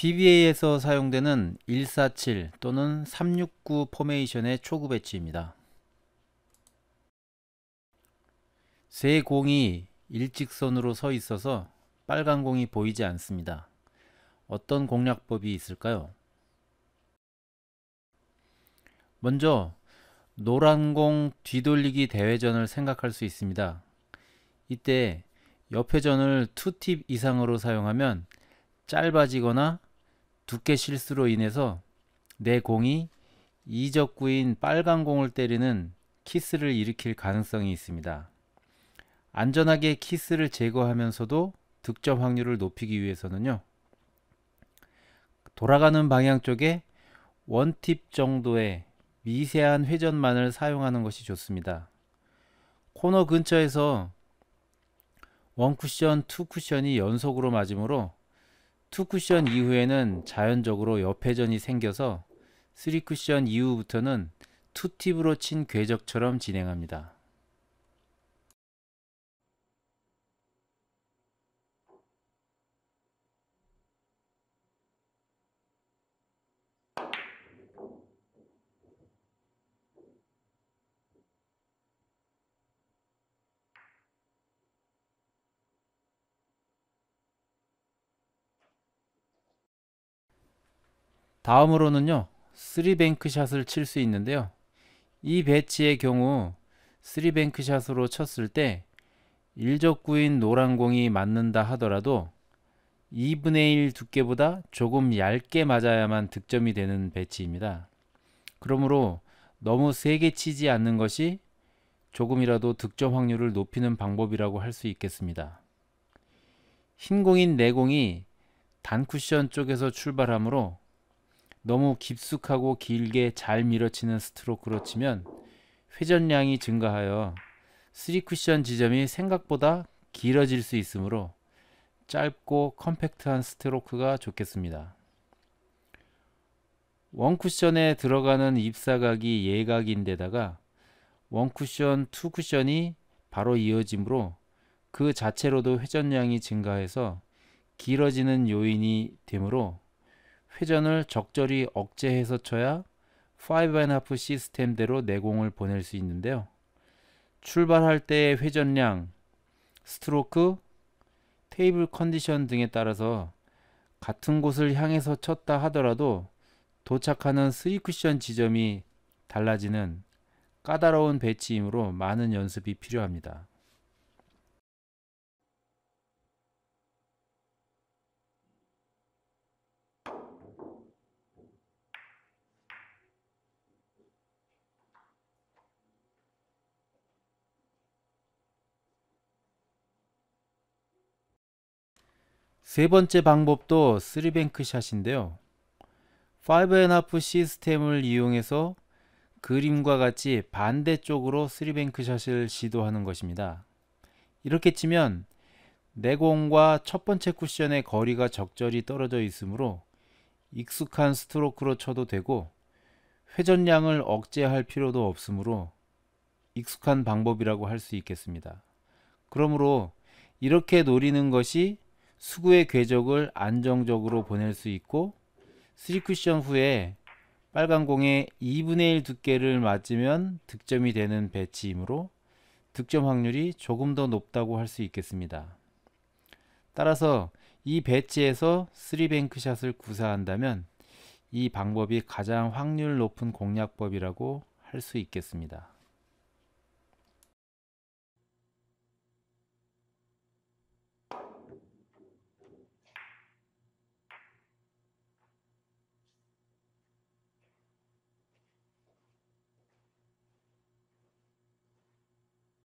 BBA에서 사용되는 147 또는 369 포메이션의 초급 배치입니다. 세 공이 일직선으로 서 있어서 빨간 공이 보이지 않습니다. 어떤 공략법이 있을까요? 먼저 노란 공 뒤돌리기 대회전을 생각할 수 있습니다. 이때 옆회전을 2팁 이상으로 사용하면 짧아지거나 두께 실수로 인해서 내 공이 이적구인 빨간 공을 때리는 키스를 일으킬 가능성이 있습니다. 안전하게 키스를 제거하면서도 득점 확률을 높이기 위해서는요. 돌아가는 방향 쪽에 원팁 정도의 미세한 회전만을 사용하는 것이 좋습니다. 코너 근처에서 원쿠션, 투쿠션이 연속으로 맞으므로 2쿠션 이후에는 자연적으로 옆회전이 생겨서 3쿠션 이후부터는 투팁으로 친 궤적처럼 진행합니다. 다음으로는요. 3뱅크샷을 칠 수 있는데요. 이 배치의 경우 3뱅크샷으로 쳤을 때 1적구인 노란 공이 맞는다 하더라도 2분의 1 두께보다 조금 얇게 맞아야만 득점이 되는 배치입니다. 그러므로 너무 세게 치지 않는 것이 조금이라도 득점 확률을 높이는 방법이라고 할 수 있겠습니다. 흰 공인 내공이 네 단쿠션 쪽에서 출발하므로 너무 깊숙하고 길게 잘 밀어치는 스트로크로 치면 회전량이 증가하여 3쿠션 지점이 생각보다 길어질 수 있으므로 짧고 컴팩트한 스트로크가 좋겠습니다. 원쿠션에 들어가는 입사각이 예각인데다가 원쿠션, 투쿠션이 바로 이어지므로 그 자체로도 회전량이 증가해서 길어지는 요인이 되므로 회전을 적절히 억제해서 쳐야 5.5 a 시스템대로 내공을 네 보낼 수 있는데요. 출발할 때의 회전량, 스트로크, 테이블 컨디션 등에 따라서 같은 곳을 향해서 쳤다 하더라도 도착하는 스쿠션 지점이 달라지는 까다로운 배치이므로 많은 연습이 필요합니다. 세 번째 방법도 3뱅크 샷인데요. 5&F 시스템을 이용해서 그림과 같이 반대쪽으로 3뱅크 샷을 시도하는 것입니다. 이렇게 치면 내공과 네 첫 번째 쿠션의 거리가 적절히 떨어져 있으므로 익숙한 스트로크로 쳐도 되고 회전량을 억제할 필요도 없으므로 익숙한 방법이라고 할 수 있겠습니다. 그러므로 이렇게 노리는 것이 수구의 궤적을 안정적으로 보낼 수 있고 3쿠션 후에 빨간 공의 2분의 1 두께를 맞으면 득점이 되는 배치이므로 득점 확률이 조금 더 높다고 할 수 있겠습니다. 따라서 이 배치에서 3뱅크샷을 구사한다면 이 방법이 가장 확률 높은 공략법이라고 할 수 있겠습니다.